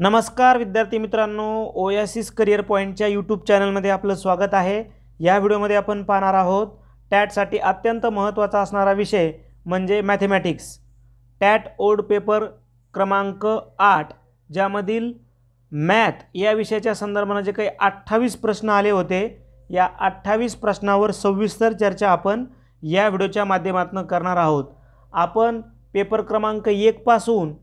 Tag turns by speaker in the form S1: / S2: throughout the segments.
S1: नमस्कार विद्यार्थी मित्रांनो ओयासिस करिअर पॉईंटच्या यूट्यूब चॅनलमध्ये आपलं स्वागत आहे या व्हिडिओमध्ये आपण पाहणार आहोत टॅटसाठी अत्यंत महत्त्वाचा असणारा विषय म्हणजे मॅथेमॅटिक्स टॅट ओल्ड पेपर क्रमांक आठ ज्यामधील मॅथ या विषयाच्या संदर्भानं जे काही अठ्ठावीस प्रश्न आले होते या अठ्ठावीस प्रश्नावर सविस्तर चर्चा आपण या व्हिडिओच्या माध्यमातून करणार आहोत आपण पेपर क्रमांक एकपासून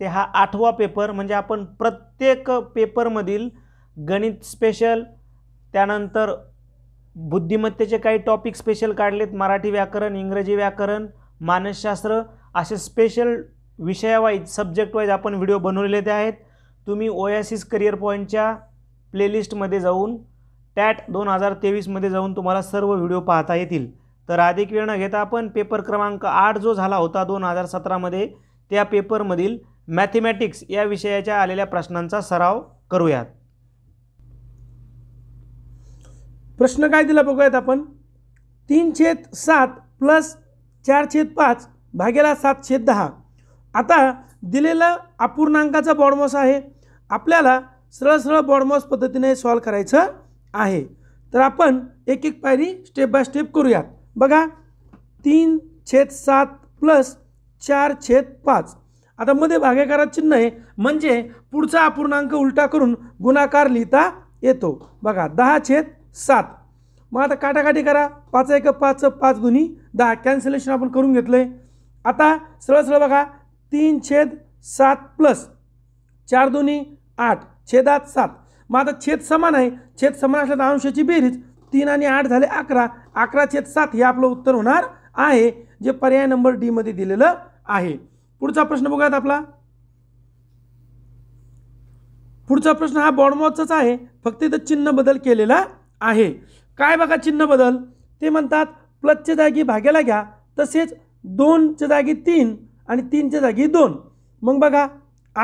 S1: ते हा आठवा पेपर म्हणजे आपण प्रत्येक पेपरमधील गणित स्पेशल त्यानंतर बुद्धिमत्तेचे काही टॉपिक स्पेशल काढलेत मराठी व्याकरण इंग्रजी व्याकरण मानसशास्त्र असे स्पेशल विषयावाईज सब्जेक्ट वाईज आपण व्हिडिओ बनवलेले ते आहेत तुम्ही ओयासिस करिअर पॉईंटच्या प्लेलिस्टमध्ये जाऊन टॅट दोन हजार तेवीसमध्ये जाऊन तुम्हाला सर्व व्हिडिओ पाहता येतील तर अधिक वेळ न घेता आपण पेपर क्रमांक आठ जो झाला होता दोन हजार सतरामध्ये त्या पेपरमधील मॅथेमॅटिक्स या विषयाच्या आलेल्या प्रश्नांचा सराव करूयात
S2: प्रश्न काय दिला बघूयात आपण तीन छेद सात प्लस चार छेद पाच भागेला सात छेद दहा आता दिलेला अपूर्णांकाचा बॉडमॉस आहे आपल्याला सरळ सरळ बॉडमॉस पद्धतीने सॉल्व्ह करायचं आहे तर आपण एक एक पायरी स्टेप बाय स्टेप करूयात बघा तीन छेद सात प्लस चार छेद पाच आता मध्ये भागाकारात चिन्ह आहे म्हणजे पुढचा अपूर्णांक उलटा करून गुणाकार लिहिता येतो बघा दहा छेद सात मग आता काटाकाटी करा पाच एक पाच पाच गुणी दहा कॅन्सलेशन आपण करून घेतलं आहे आता सरळ सरळ बघा तीन छेद सात प्लस चार दोन्ही आठ छेदात सात मग आता छेद समान आहे छेद समान असल्या तर अंशाची बेरीज तीन आणि आठ झाले अकरा अकरा छेद सात हे आपलं उत्तर होणार आहे जे पर्याय नंबर डीमध्ये दिलेलं आहे पुढचा प्रश्न बघूयात आपला पुढचा प्रश्न हा बॉडमॉचाच आहे फक्त इथं चिन्ह बदल केलेला आहे काय बघा चिन्ह बदल ते म्हणतात प्लसच्या जागी भाग्याला घ्या तसेच दोनच्या जागी तीन आणि तीनच्या जागी दोन मग बघा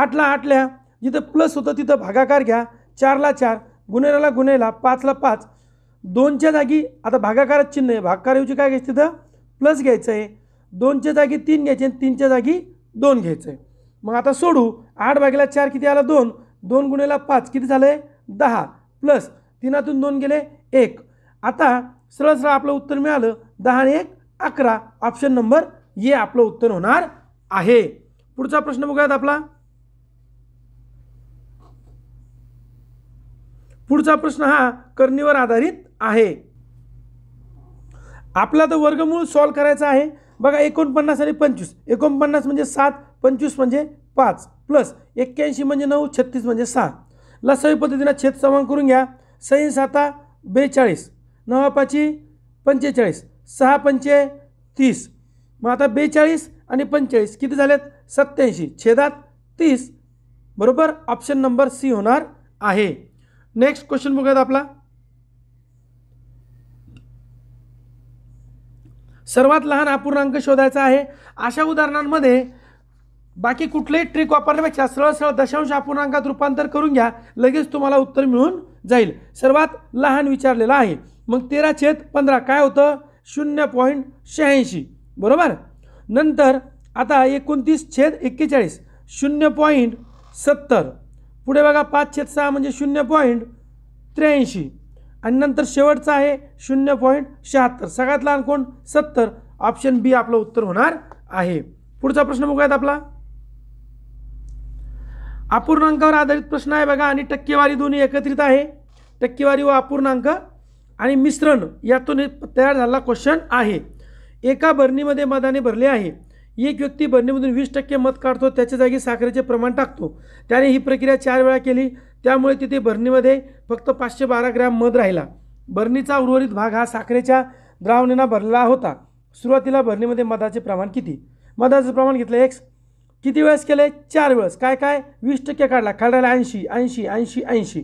S2: आठला आठल्या जिथं प्लस होतं तिथं भागाकार घ्या चारला चार गुन्हेराला गुन्हेला पाचला पाच दोनच्या जागी आता भागाकारच चिन्ह आहे येऊची काय घ्यायचं तिथं प्लस घ्यायचं आहे दोनच्या जागी तीन घ्यायचे आणि तीनच्या जागी दोन घ्यायचं आहे मग आता सोडू आठ भागेला चार किती आला दोन दोन गुणेला पाच किती झालं आहे दहा प्लस तीनातून दोन गेले एक आता सरळ सरळ आपलं उत्तर मिळालं दहा आणि एक अकरा ऑप्शन नंबर ये आपलं उत्तर होणार आहे पुढचा प्रश्न बघूयात आपला पुढचा प्रश्न हा करणीवर आधारित आहे आपला तर वर्गमूळ सॉल्व करायचा आहे बघा एकोणपन्नास आणि पंचवीस एकोणपन्नास म्हणजे सात पंचवीस म्हणजे पाच प्लस एक्क्याऐंशी म्हणजे नऊ छत्तीस म्हणजे सहा लसावी पद्धतीनं छेद समान करून घ्या सही साता बेचाळीस नवा पाची पंचेचाळीस सहा पंचे तीस मग आता बेचाळीस आणि पंचेचाळीस किती झालेत सत्याऐंशी छेदात तीस बरोबर ऑप्शन नंबर सी होणार आहे नेक्स्ट क्वेश्चन बघूयात आपला सर्वात लहान अपूर्णांक शोधायचा आहे अशा उदाहरणांमध्ये बाकी कुठलेही ट्रिक वापरण्यापेक्षा सरळ सरळ दशांश अपूर्णांकात रूपांतर करून घ्या लगेच तुम्हाला उत्तर मिळून जाईल सर्वात लहान विचारलेला आहे मग तेरा छेद पंधरा काय होतं शून्य पॉईंट शहाऐंशी बरोबर नंतर आता एकोणतीस छेद एक्केचाळीस शून्य पॉईंट सत्तर पुढे बघा पाच छेद सहा म्हणजे शून्य पॉईंट त्र्याऐंशी आणि नंतर शेवटचा आहे शून्य पॉईंट शहात्तर सगळ्यात लहान कोण सत्तर ऑप्शन बी आपलं उत्तर होणार आहे पुढचा प्रश्न बघूयात आपला अपूर्णांकावर आधारित प्रश्न आहे बघा आणि टक्केवारी दोन्ही एकत्रित आहे टक्केवारी व अपूर्णांक आणि मिश्रण यातून तयार झालेला क्वेश्चन आहे एका भरणीमध्ये मधाने भरले आहे एक व्यक्ती भरणीमधून वीस टक्के मध काढतो त्याच्या जागी साखरेचे प्रमाण टाकतो त्याने ही प्रक्रिया चार वेळा केली त्यामुळे तिथे बर्नीमध्ये फक्त पाचशे बारा ग्रॅम मध राहिला बर्नीचा उर्वरित भाग हा साखरेच्या द्रावणीनं भरला होता सुरुवातीला बर्नीमध्ये मधाचे प्रमाण किती मधाचं प्रमाण घेतलं एक्स किती वेळेस केले चार वेळेस काय काय वीस टक्के काढला काढायला ऐंशी ऐंशी ऐंशी ऐंशी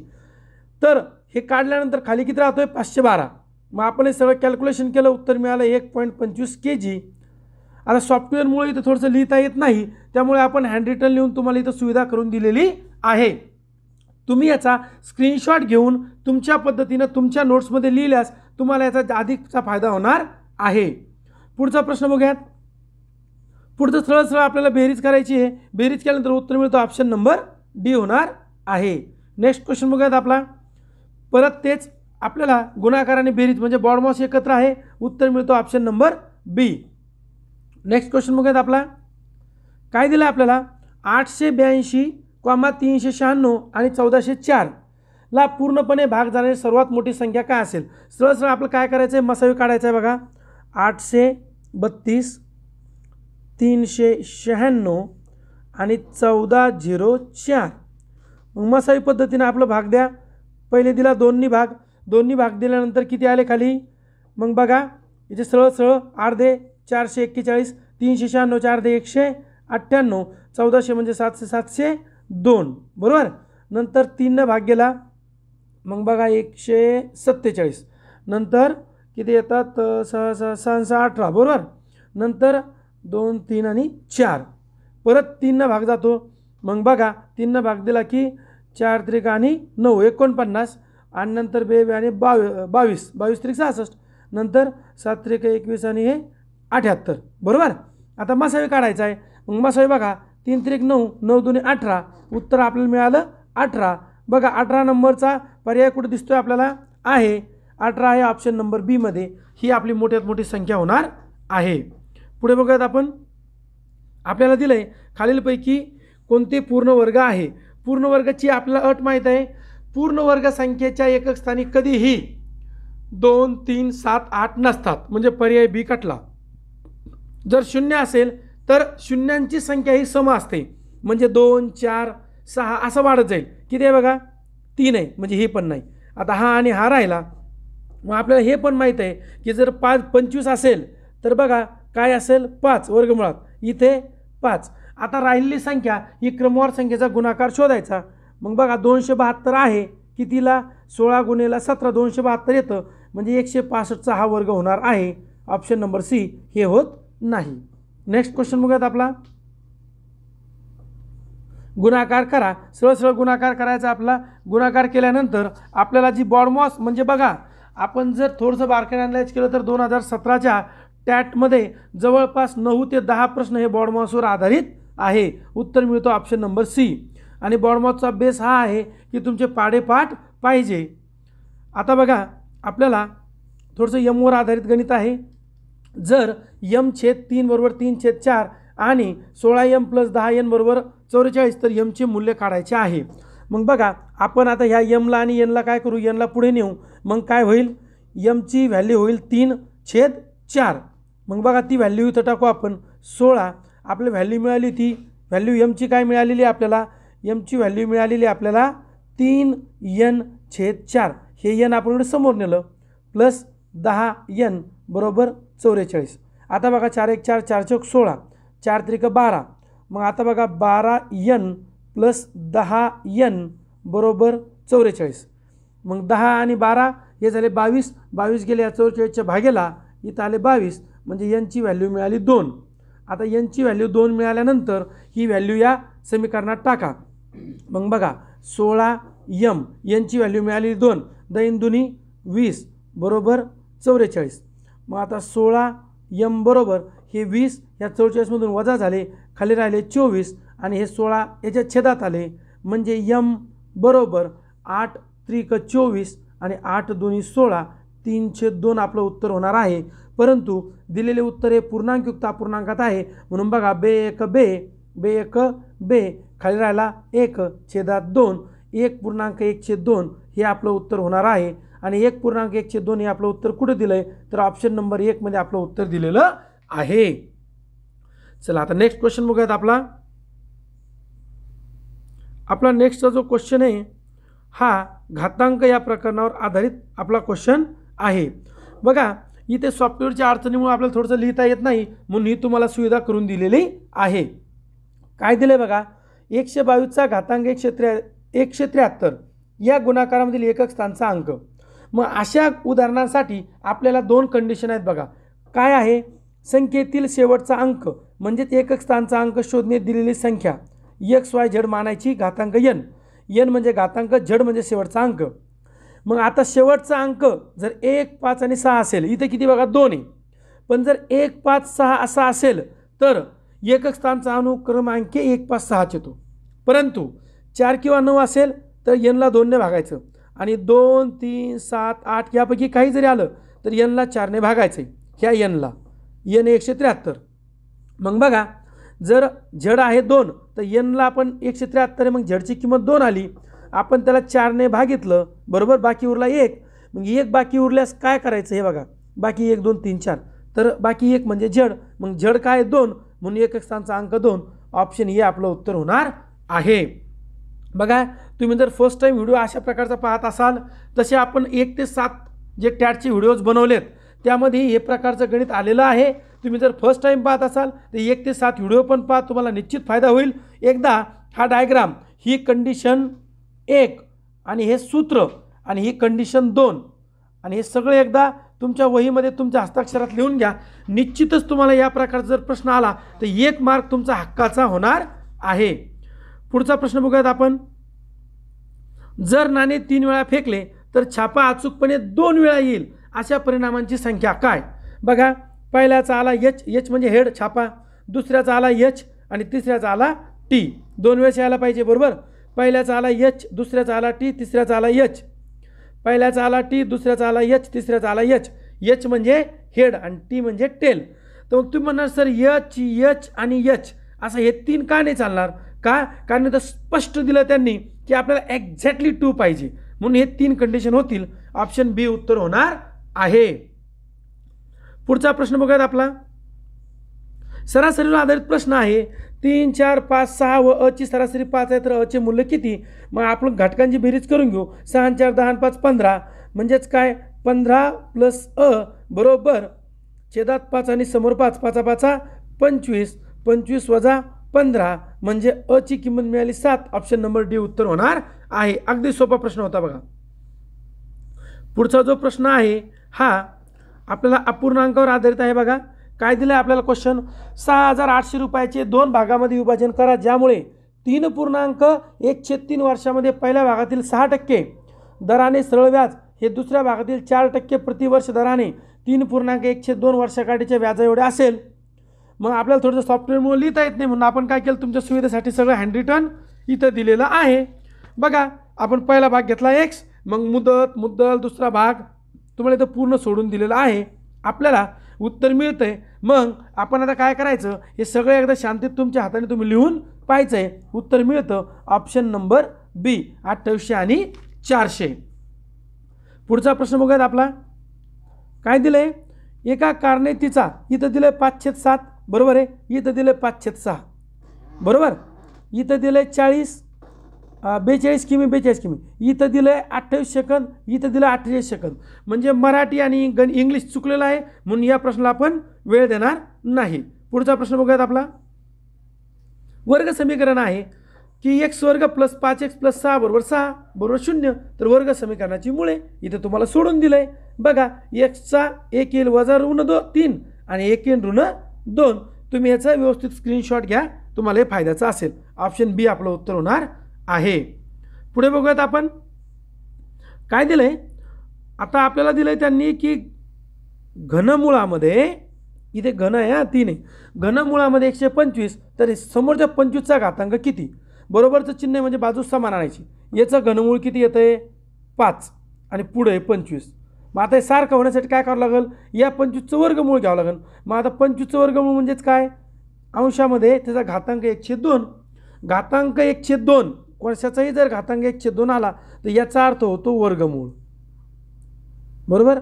S2: तर हे काढल्यानंतर खाली किती राहतोय पाचशे बारा मग आपण हे सगळं कॅल्क्युलेशन केलं उत्तर मिळालं एक पॉईंट पंचवीस के जी आता सॉफ्टवेअरमुळे इथं थोडंसं लिहिता येत नाही त्यामुळे आपण हँड रिटर्न लिहून तुम्हाला इथं सुविधा करून दिलेली आहे तुम्ही याचा स्क्रीनशॉट घेऊन तुमच्या पद्धतीनं तुमच्या नोट्समध्ये लिहिल्यास तुम्हाला याचा अधिकचा फायदा होणार आहे पुढचा प्रश्न बघूयात पुढचं सरळ सरळ आपल्याला बेरीज करायची आहे बेरीज केल्यानंतर उत्तर मिळतो ऑप्शन नंबर डी होणार आहे नेक्स्ट क्वेश्चन बघूयात आपला परत तेच आपल्याला गुणाकार आणि बेरीज म्हणजे बॉडमॉस एकत्र आहे उत्तर मिळतो option number B next question बघूयात आपला काय दिलं आपल्याला आठशे ब्याऐंशी क्वामा तीनशे शहाण्णव आणि चौदाशे चार ला पूर्णपणे भाग जाणारी सर्वात मोठी संख्या काय असेल सरळ सरळ आपलं काय करायचं आहे मसावी काढायचं आहे बघा आठशे बत्तीस तीनशे शहाण्णव आणि चौदा झिरो चार मग मसावी पद्धतीनं आपलं भाग द्या पहिले दिला दोन्ही भाग दोन्ही भाग दिल्यानंतर किती आले खाली मग बघा इथे सरळ सरळ दे चारशे एक्केचाळीस तीनशे शहाण्णव चार दे एकशे अठ्ठ्याण्णव चौदाशे म्हणजे सातशे सातशे दोन बरोबर नंतर तीननं भाग गेला मग बघा एकशे सत्तेचाळीस नंतर किती येतात सहा सहा सहा सहा अठरा बरोबर नंतर दोन तीन आणि चार परत तीननं भाग जातो मग बघा तीननं भाग दिला की चार त्रिक आणि नऊ एकोणपन्नास आणि नंतर बे आणि बावी बावीस बावीस त्रिक सहासष्ट नंतर सात त्रिक एकवीस आणि हे अठ्याहत्तर बरोबर आता मसावी काढायचा आहे मग मसावी बघा तीन त्रिक नऊ नऊ दोन्ही अठरा उत्तर आपल्याला मिळालं अठरा बघा अठरा नंबरचा पर्याय कुठे दिसतोय आपल्याला आहे अठरा आहे ऑप्शन नंबर बीमध्ये ही आपली मोठ्यात मोठी संख्या होणार आहे पुढे बघत आपण आपल्याला दिलं आहे खालीलपैकी कोणते पूर्ण वर्ग आहे पूर्ण वर्गाची आपल्याला अट माहीत आहे पूर्ण वर्ग संख्येच्या एकक स्थानी कधीही दोन तीन सात आठ नसतात म्हणजे पर्याय बी कटला जर शून्य असेल तर शून्यांची संख्या ही सम असते म्हणजे दोन चार सहा असं वाढत जाईल किती आहे बघा तीन आहे म्हणजे हे पण नाही आता हा आणि हा राहिला मग आपल्याला हे पण माहीत आहे की जर पाच पंचवीस असेल तर बघा काय असेल पाच वर्गमुळात इथे पाच आता राहिलेली संख्या ही क्रमवार संख्येचा गुणाकार शोधायचा मग बघा दोनशे बहात्तर आहे कितीला सोळा गुणेला सतरा दोनशे बहात्तर येतं म्हणजे एकशे पासष्टचा हा वर्ग होणार आहे ऑप्शन नंबर सी हे होत नाही नेक्स्ट क्वेश्चन बघूयात आपला गुणाकार करा सरळ सरळ गुणाकार करायचा आपला गुणाकार केल्यानंतर आपल्याला जी बॉडमॉस म्हणजे बघा आपण जर थोडंसं बारकेन अनालाइज केलं तर दोन हजार सतराच्या टॅटमध्ये जवळपास नऊ ते दहा प्रश्न हे बॉडमॉसवर आधारित आहे उत्तर मिळतो ऑप्शन नंबर सी आणि बॉडमॉसचा बेस हा आहे की तुमचे पाडेपाठ पाहिजे आता बघा आपल्याला थोडंसं यमवर आधारित गणित आहे जर यम छेद तीन बरोबर तीन छेद चार आणि सोळा यम प्लस दहा यन बरोबर चौवेचाळीस तर यमचे मूल्य काढायचे आहे मग बघा आपण आता ह्या यमला आणि यनला काय करू यनला पुढे नेऊ मग काय होईल यमची व्हॅल्यू होईल तीन छेद चार मग बघा ती व्हॅल्यू इथं टाकू आपण सोळा आपली व्हॅल्यू मिळाली ती व्हॅल्यू यमची काय मिळालेली आपल्याला यमची व्हॅल्यू मिळालेली आपल्याला तीन यन छेद चार हे यन आपण समोर नेलं प्लस दहा यन बरोबर चौवेचाळीस आता बघा चार एक चार चार चौक सोळा चार त्रिक बारा मग आता बघा बारा यन प्लस दहा यन बरोबर चौवेचाळीस मग दहा आणि बारा हे झाले बावीस बावीस गेले या चौवेचाळीसच्या भागेला इथं आले बावीस म्हणजे यांची व्हॅल्यू मिळाली दोन आता यांची व्हॅल्यू दोन मिळाल्यानंतर ही व्हॅल्यू या समीकरणात टाका मग बघा सोळा यम यांची व्हॅल्यू मिळाली दोन दैन दुनी वीस बरोबर चौवेचाळीस मग आता सोळा यम बरोबर हे वीस या चौचाळीसमधून वजा झाले खाली राहिले चोवीस आणि हे सोळा याच्या छेदात आले म्हणजे यम बरोबर आठ त्रिक चोवीस आणि आठ दोन्ही सोळा तीन छेद दोन आपलं उत्तर होणार आहे परंतु दिलेले उत्तर हे पूर्णांकयुक्त अपूर्णांकात आहे म्हणून बघा बे एक बे बे एक बे खाली राहिला एक छेदात दोन एक पूर्णांक एक छेद दोन हे आपलं उत्तर होणार आहे आणि एक पूर्णांक एकशे दोन हे आपलं उत्तर कुठं दिलं आहे तर ऑप्शन नंबर एकमध्ये आपलं उत्तर दिलेलं आहे चला आता नेक्स्ट क्वेश्चन बघूयात आपला आपला नेक्स्टचा जो क्वेश्चन आहे हा घातांक या प्रकरणावर आधारित आपला क्वेश्चन आहे बघा इथे सॉफ्टवेअरच्या अडचणीमुळे आपल्याला थोडंसं लिहिता येत नाही म्हणून ही तुम्हाला सुविधा करून दिलेली आहे काय दिलं आहे बघा एकशे बावीसचा घातांक एकशे त्र्या एकशे त्र्याहत्तर या गुणाकारामधील एकक स्थानचा अंक मग अशा उदाहरणांसाठी आपल्याला दोन कंडिशन आहेत बघा काय आहे संख्येतील शेवटचा अंक म्हणजेच एकक स्थानचा अंक शोधणे दिलेली संख्या एक्स वाय झेड मानायची घातांक यन यन म्हणजे घातांक झड म्हणजे शेवटचा अंक मग आता शेवटचा अंक जर एक पाच आणि सहा असेल इथे किती बघा दोन आहे पण जर एक पाच सहा असा असेल तर एकक स्थानचा अनुक्रमांक एक पाच सहाच येतो परंतु चार किंवा नऊ असेल तर यनला दोनने भागायचं आणि दोन तीन सात आठ यापैकी काही जरी आलं तर यनला चारने भागायचं आहे ह्या यनला यन एकशे त्र्याहत्तर मग बघा जर झड आहे दोन तर यनला आपण एकशे त्र्याहत्तर मग झडची किंमत दोन आली आपण त्याला चारने भागितलं बरोबर बाकी उरला एक मग एक बाकी उरल्यास काय करायचं हे बघा बाकी एक दोन तीन चार तर बाकी एक म्हणजे झड मग जड काय दोन म्हणून एक स्थानचा अंक दोन ऑप्शन हे आपलं उत्तर होणार आहे बघा तुम्ही जर फर्स्ट टाईम व्हिडिओ अशा प्रकारचा पाहत असाल तसे आपण एक ते सात जे टॅटचे व्हिडिओज बनवलेत त्यामध्ये हे प्रकारचं गणित आलेलं आहे तुम्ही जर फर्स्ट टाईम पाहत असाल तर एक ते सात व्हिडिओ पण पाहा तुम्हाला निश्चित फायदा होईल एकदा हा डायग्राम ही कंडिशन एक आणि हे सूत्र आणि ही कंडिशन दोन आणि हे सगळं एकदा तुमच्या वहीमध्ये तुमच्या हस्ताक्षरात लिहून घ्या निश्चितच तुम्हाला या प्रकारचा जर प्रश्न आला तर एक मार्क तुमचा हक्काचा होणार आहे पुढचा प्रश्न बघूयात आपण जर नाणे तीन वेळा फेकले तर छापा अचूकपणे दोन वेळा येईल अशा परिणामांची संख्या काय बघा पहिल्याचा आला यच यच म्हणजे हेड छापा दुसऱ्याचा आला यच आणि तिसऱ्याचा आला टी दोन वेळेस यायला पाहिजे बरोबर पहिल्याचा आला यच दुसऱ्याचा आला टी तिसऱ्याचा आला यच पहिल्याचा आला टी दुसऱ्याचा आला यच तिसऱ्याचा आला यच यच म्हणजे हेड आणि टी म्हणजे टेल तर मग तुम्ही म्हणणार सर यच यच आणि यच असं हे तीन का नाही चालणार का कारण तर स्पष्ट दिलं त्यांनी की आपल्याला एक्झॅक्टली टू पाहिजे म्हणून हे तीन कंडिशन होतील ऑप्शन बी उत्तर होणार आहे पुढचा प्रश्न बघूयात आपला सरासरीवर आधारित प्रश्न आहे तीन चार पाच सहा व अची सरासरी पाच आहे तर अचे मूल्य किती मग आपण घटकांची बेरीज करून घेऊ सहा चार दहा पाच पंधरा म्हणजेच काय पंधरा प्लस अ बरोबर छेदात पाच आणि समोर पाच पाचा पाचा पंचवीस पंचवीस वजा पंधरा म्हणजे अ ची किंमत मिळाली सात ऑप्शन नंबर डी उत्तर होणार आहे अगदी सोपा प्रश्न होता बघा पुढचा जो प्रश्न आहे हा आपल्याला अपूर्णांकावर आधारित आहे बघा काय दिलं आपल्याला क्वेश्चन सहा हजार आठशे रुपयाचे दोन भागामध्ये विभाजन करा ज्यामुळे तीन पूर्णांक एकशे तीन वर्षामध्ये पहिल्या भागातील सहा टक्के दराने सरळ व्याज हे दुसऱ्या भागातील चार टक्के प्रतिवर्ष दराने तीन पूर्णांक एकशे दोन वर्षाकाठीच्या व्याजा एवढे असेल मग आपल्याला थोडंसं सॉफ्टवेअरमुळे लिहिता येत नाही म्हणून आपण काय केलं तुमच्या सुविधेसाठी सगळं हँड रिटर्न इथं दिलेलं आहे बघा आपण पहिला भाग घेतला एक्स मग मुदत मुद्दल दुसरा भाग तुम्हाला इथं पूर्ण सोडून दिलेला आहे आपल्याला उत्तर मिळतं आहे मग आपण आता काय करायचं हे सगळं एकदा शांतीत तुमच्या हाताने तुम्ही लिहून पाहायचं आहे उत्तर मिळतं ऑप्शन नंबर बी अठ्ठावीसशे आणि चारशे पुढचा प्रश्न बघूयात आपला काय दिलं आहे एका कारणे तिचा इथं दिलं आहे पाचशे सात बरोबर आहे इथं दिलं पाचशेत सहा बरोबर इथं दिलं आहे चाळीस बेचाळीस किमी बेचाळीस किमी इथं दिलं आहे अठ्ठावीस सेकंद इथं दिलं अठ्ठेचाळीस सेकंद म्हणजे मराठी आणि गण इंग्लिश चुकलेलं आहे म्हणून या प्रश्नाला आपण वेळ देणार नाही पुढचा प्रश्न बघूयात आपला वर्ग समीकरण आहे की एक्स वर्ग प्लस पाच एक्स प्लस सहा बरोबर सहा बरोबर शून्य तर वर्ग समीकरणाची मुळे इथं तुम्हाला सोडून दिलं आहे बघा एक्सचा एक येईल वजा ऋण दो तीन आणि एक येईल ऋण दोन तुम्ही याचा व्यवस्थित स्क्रीनशॉट घ्या तुम्हाला हे फायद्याचं असेल ऑप्शन बी आपलं उत्तर होणार आहे पुढे बघूयात आपण काय दिलं आहे आता आपल्याला दिलं आहे त्यांनी की घनमुळामध्ये इथे घन आहे हा तीन आहे घनमुळामध्ये एकशे पंचवीस तर समोरच्या पंचवीसचा घातांक किती बरोबरचं चिन्ह म्हणजे बाजू समान आणायची याचं घनमूळ किती येतं आहे पाच आणि पुढे पंचवीस मग आता हे सारखं होण्यासाठी काय करावं लागेल या पंचवीसचं वर्गमूळ घ्यावं लागेल मग आता पंचवीसचं वर्गमूळ म्हणजेच काय अंशामध्ये त्याचा घातांक एकशे दोन घातांक एकशे दोन कोणशाचाही जर घातांक एकशे दोन आला तर याचा अर्थ होतो वर्गमूळ बरोबर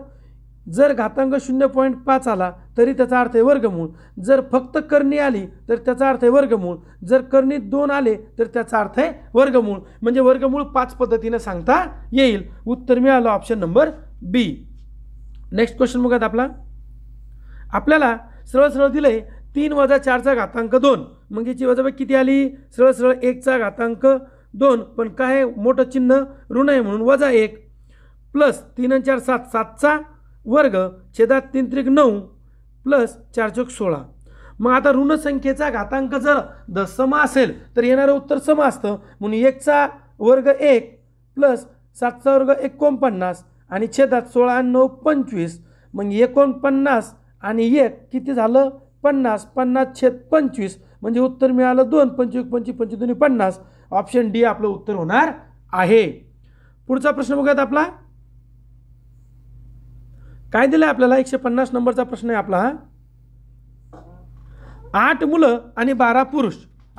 S2: जर घातांक शून्य पॉईंट पाच आला तरी त्याचा अर्थ आहे वर्गमूळ जर फक्त करणी आली तर त्याचा अर्थ आहे वर्गमूळ जर करणी दोन आले तर त्याचा अर्थ आहे वर्गमूळ म्हणजे वर्गमूळ पाच पद्धतीनं सांगता येईल उत्तर मिळालं option number B next question बघा आपला आपल्याला सरळ सरळ दिलंय तीन वजा चारचा घातांक दोन मग याची वजाबाई किती आली सरळ सरळ एकचा घातांक दोन पण काय मोठं चिन्ह ऋण आहे म्हणून वजा एक प्लस तीन आणि चार सात सातचा वर्ग छेदात तीन त्रिक नऊ प्लस चार चौक सोळा मग आता ऋणसंख्येचा घातांक जर द सम असेल तर येणारं उत्तर सम असतं म्हणून एकचा वर्ग एक प्लस सातचा वर्ग एकोणपन्नास आणि छेदात सोळा नऊ पंचवीस मग एकोणपन्नास आणि एक किती झालं पन्नास पन्नास छेद पंचवीस म्हणजे उत्तर मिळालं दोन पंचवीस पंचवीस पंचवीस दोन्ही पन्नास ऑप्शन डी आपलं उत्तर होणार आहे पुढचा प्रश्न बघूयात आपला काय दिलं आहे आपल्याला एकशे पन्नास नंबरचा प्रश्न आहे आपला हा आठ मुलं आणि बारा पुरुष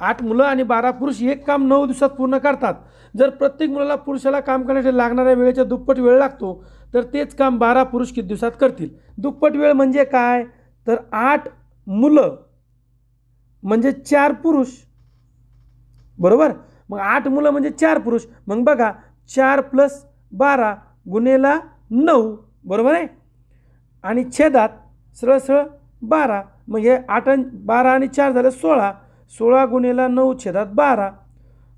S2: आठ मुलं आणि बारा पुरुष एक काम नऊ दिवसात पूर्ण करतात जर प्रत्येक मुलाला पुरुषाला काम करण्यासाठी लागणाऱ्या वेळेच्या दुप्पट वेळ लागतो तर तेच काम बारा पुरुष किती दिवसात करतील दुप्पट वेळ म्हणजे काय तर आठ मुलं म्हणजे चार पुरुष बरोबर मग आठ मुलं म्हणजे चार पुरुष मग बघा चार प्लस बारा गुन्हेला नऊ बरोबर आहे आणि छेदात सरळ सरळ बारा मग हे आठ बारा आणि चार झालं सोळा सोळा गुणेला नऊ छेदात बारा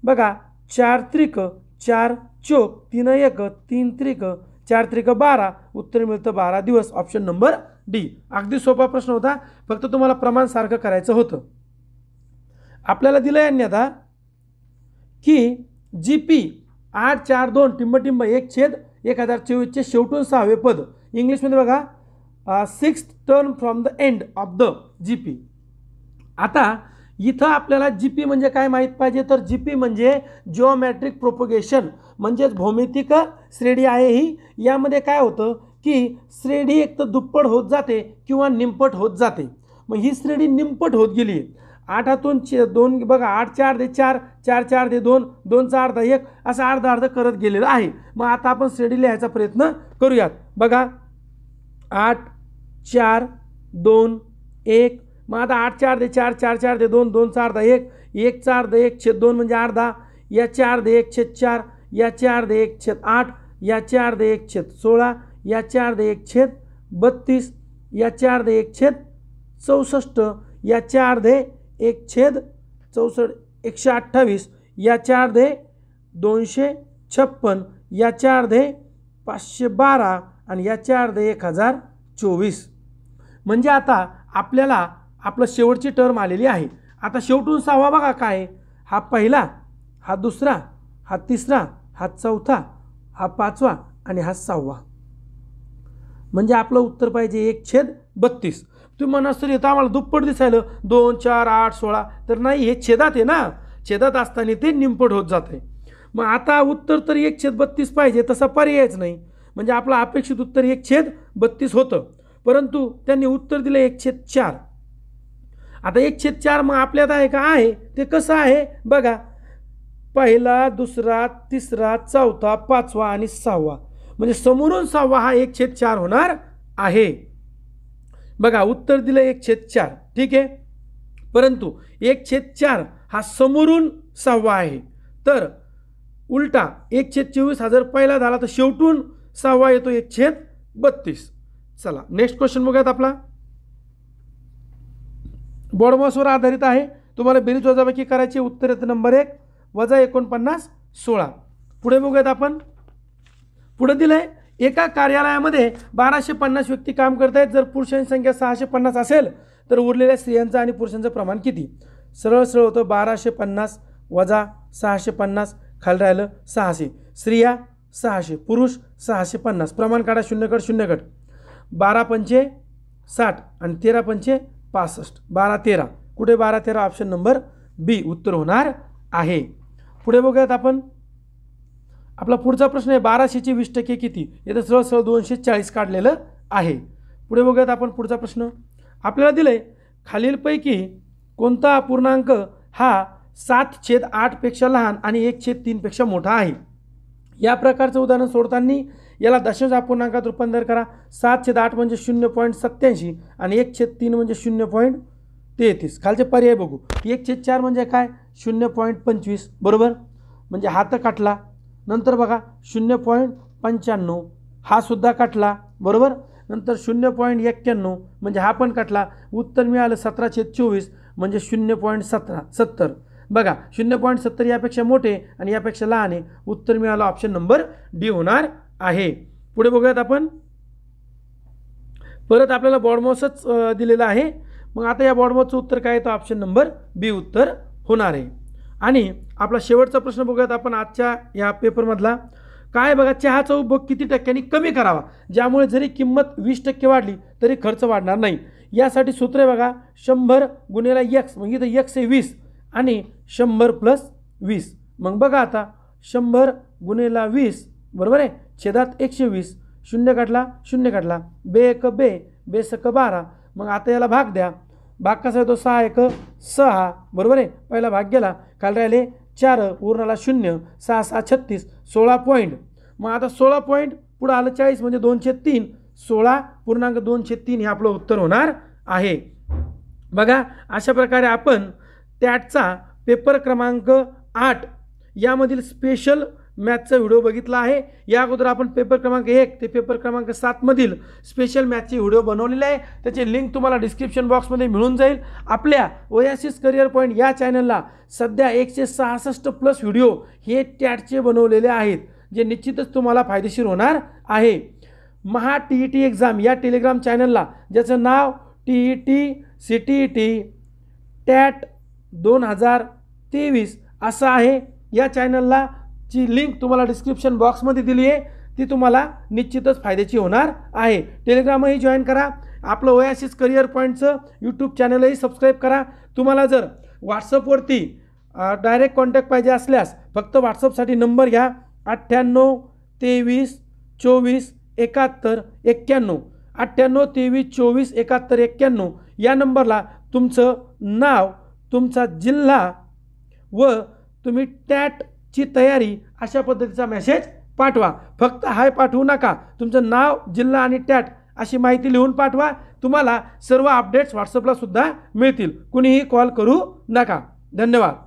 S2: बघा चार त्रिक चार चोक तीन एक तीन त्रिक चार त्रिक बारा उत्तर मिळतं बारा दिवस ऑप्शन नंबर डी अगदी सोपा प्रश्न होता फक्त तुम्हाला प्रमाण सारखं करायचं होतं आपल्याला दिलं आहे अन्यथा की जी पी आठ चार दोन टिंबटिंब एक छेद एक हजार चोवीसचे शेवटून सहावे पद इंग्लिशमध्ये बघा sixth term from the end of the G P आता इथं आपल्याला जी पी म्हणजे काय माहीत पाहिजे तर जी पी म्हणजे जिओमॅट्रिक प्रोपोगेशन म्हणजेच भौमितिक श्रेणी आहे ही यामध्ये काय होतं की श्रेणी एक तर दुप्पट होत जाते किंवा निंपट होत जाते मग ही श्रेणी निंपट होत गेली आठातून चे दोन बघा आठ चार दे चार चार चार दे दोन दोनचा अर्धा एक असा अर्धा अर्ध करत गेलेला आहे मग आता आपण श्रेणी लिहायचा प्रयत्न करूयात बघा आठ चार दोन एक मग आता आठ चार दे चार चार चार दे दोन दोन चार दहा एक एक चार दे एक छेद दोन म्हणजे अर्धा चार दे एक छेद चार या चार दे एक छेद आठ या चार दे एक छेद सोळा या चार दे एक छेद बत्तीस या चार दे एक छेद चौसष्ट या चार अर्धे एक छेद चौसष्ट एकशे अठ्ठावीस या चार दे दोनशे छप्पन या चार अर्धे पाचशे बारा आणि या चार अर्धे एक हजार चोवीस म्हणजे आता आपल्याला आपलं शेवटची टर्म आलेली आहे आता शेवटून सहावा बघा काय हा पहिला हा दुसरा हा तिसरा हा चौथा हा पाचवा आणि हा सहावा म्हणजे आपलं उत्तर पाहिजे एक छेद बत्तीस तुम्ही म्हणास तरी येतं आम्हाला दुप्पट दिसायलं दोन चार आठ सोळा तर नाही हे छेदात आहे ना छेदात असताना ते निंपट होत जाते मग आता उत्तर तर एक छेद बत्तीस पाहिजे तसा पर्यायच नाही म्हणजे आपलं अपेक्षित उत्तर एक छेद बत्तीस होतं परंतु त्यांनी उत्तर दिलं एक छेद चार आता एक छेद चार मग आपल्यात आहे का आहे ते कसं आहे बघा पहिला दुसरा तिसरा चौथा पाचवा आणि सहावा म्हणजे समोरून सहावा हा एक छेद चार होणार आहे बघा उत्तर दिलं एक छेद चार ठीक आहे परंतु एक छेद चार हा समोरून सहावा आहे तर उलटा एक छेद चोवीस हा जर पहिला झाला तर शेवटून सहावा येतो एक छेद बत्तीस चला नेक्स्ट क्वेश्चन बघूयात आपला बोडमसवर आधारित आहे तुम्हाला बेरीज वजाबाकी करायची उत्तर येतं नंबर एक वजा एकोणपन्नास सोळा पुढे बघूयात आपण पुढे दिलं आहे एका कार्यालयामध्ये बाराशे पन्नास व्यक्ती काम करत आहेत जर पुरुषांची संख्या सहाशे पन्नास असेल तर उरलेल्या स्त्रियांचं आणि पुरुषांचं प्रमाण किती सरळ सरळ होतं बाराशे पन्नास वजा सहाशे पन्नास खाली राहिलं सहाशे स्त्रिया सहाशे पुरुष सहाशे पन्नास प्रमाण काढा शून्यकड शून्यकड बारा पंचे साठ आणि तेरा पंचे पासष्ट बारा तेरा कुठे बारा तेरा ऑप्शन नंबर बी उत्तर होणार आहे पुढे बघूयात आपण आपला पुढचा प्रश्न आहे बाराशेचे वीस टक्के किती येथे सरळ सरळ दोनशे चाळीस काढलेलं आहे पुढे बघूयात आपण पुढचा प्रश्न आपल्याला दिलं आहे खालीलपैकी कोणता अपूर्णांक हा सात छेद आठपेक्षा लहान आणि एक छेद तीनपेक्षा मोठा आहे या प्रकारचं उदाहरण सोडताना याला दशांश अपूर्णांकात रूपांतर करा सात छेद आठ म्हणजे शून्य पॉईंट सत्याऐंशी आणि एक छेद तीन म्हणजे शून्य पॉईंट तेहतीस खालचे पर्याय बघू एक छेद चार म्हणजे काय शून्य पॉईंट पंचवीस बरोबर म्हणजे हात तर काटला नंतर बघा शून्य पॉईंट पंच्याण्णव हा सुद्धा काटला बरोबर नंतर शून्य पॉईंट एक्क्याण्णव म्हणजे हा पण काटला उत्तर मिळालं सतरा छेद चोवीस म्हणजे शून्य पॉईंट सतरा सत्तर बघा शून्य पॉईंट सत्तर यापेक्षा मोठे आणि यापेक्षा लहान आहे उत्तर मिळालं ऑप्शन नंबर डी होणार आहे पुढे बघूयात आपण परत आपल्याला बॉडमॉसच दिलेलं आहे मग आता या बॉडमॉसचं उत्तर काय तर ऑप्शन नंबर बी उत्तर होणार आहे आणि आपला शेवटचा प्रश्न बघूयात आपण आजच्या या पेपरमधला काय बघा चहाचा उपभोग किती टक्क्यांनी कमी करावा ज्यामुळे जरी किंमत वीस टक्के वाढली तरी खर्च वाढणार नाही यासाठी सूत्र बघा शंभर गुन्हेला यक्स म्हणजे इथं यक्स हे वीस आणि शंभर प्लस वीस मग बघा आता शंभर गुणेला वीस बरोबर आहे छेदात एकशे वीस शून्य काढला शून्य काढला बे एक बे सक बारा मग आता याला भाग द्या भाग कसा येतो सहा एक सहा बरोबर आहे पहिला भाग गेला काल राहिले चार उरणाला शून्य सहा सहा छत्तीस सोळा पॉईंट मग आता सोळा पॉईंट पुढं आलं चाळीस म्हणजे दोनशे तीन सोळा पूर्णांक दोनशे तीन हे आपलं उत्तर होणार आहे बघा अशा प्रकारे आपण टॅटचा पेपर क्रमांक आठ यामधील स्पेशल मॅथचा व्हिडिओ बघितला आहे या अगोदर आपण पेपर क्रमांक एक ते पेपर क्रमांक सातमधील स्पेशल मॅथचे व्हिडिओ बनवलेले आहे त्याची लिंक तुम्हाला डिस्क्रिप्शन बॉक्समध्ये मिळून जाईल आपल्या ओयासिस करिअर पॉईंट या चॅनलला सध्या एकशे सहासष्ट प्लस व्हिडिओ हे टॅटचे बनवलेले आहेत जे निश्चितच तुम्हाला फायदेशीर होणार आहे Maha T E T exam या टेलिग्राम चॅनलला ज्याचं नाव T E T C T E T TAIT दोन हजार तेवीस असं आहे या चॅनलला ची लिंक तुम्हाला डिस्क्रिप्शन बॉक्समध्ये दिली आहे ती तुम्हाला निश्चितच फायद्याची होणार आहे टेलिग्रामही जॉईन करा आपलं ओयासिस करिअर पॉईंटचं यूट्यूब चॅनलही सबस्क्राईब करा तुम्हाला जर व्हॉट्सअपवरती डायरेक्ट कॉन्टॅक्ट पाहिजे असल्यास फक्त व्हॉट्सअपसाठी नंबर घ्या अठ्ठ्याण्णव तेवीस चोवीस एकाहत्तर एक्क्याण्णव अठ्ठ्याण्णव तेवीस चोवीस एकाहत्तर एक्क्याण्णव या नंबरला तुमचं नाव तुमचा जिल्हा व तुम्ही टॅटची तयारी अशा पद्धतीचा मेसेज पाठवा फक्त हाय पाठवू नका तुमचं नाव जिल्हा आणि टॅट अशी माहिती लिहून पाठवा तुम्हाला सर्व अपडेट्स व्हॉट्सअपलासुद्धा सुद्धा मिळतील कुणीही कॉल करू नका धन्यवाद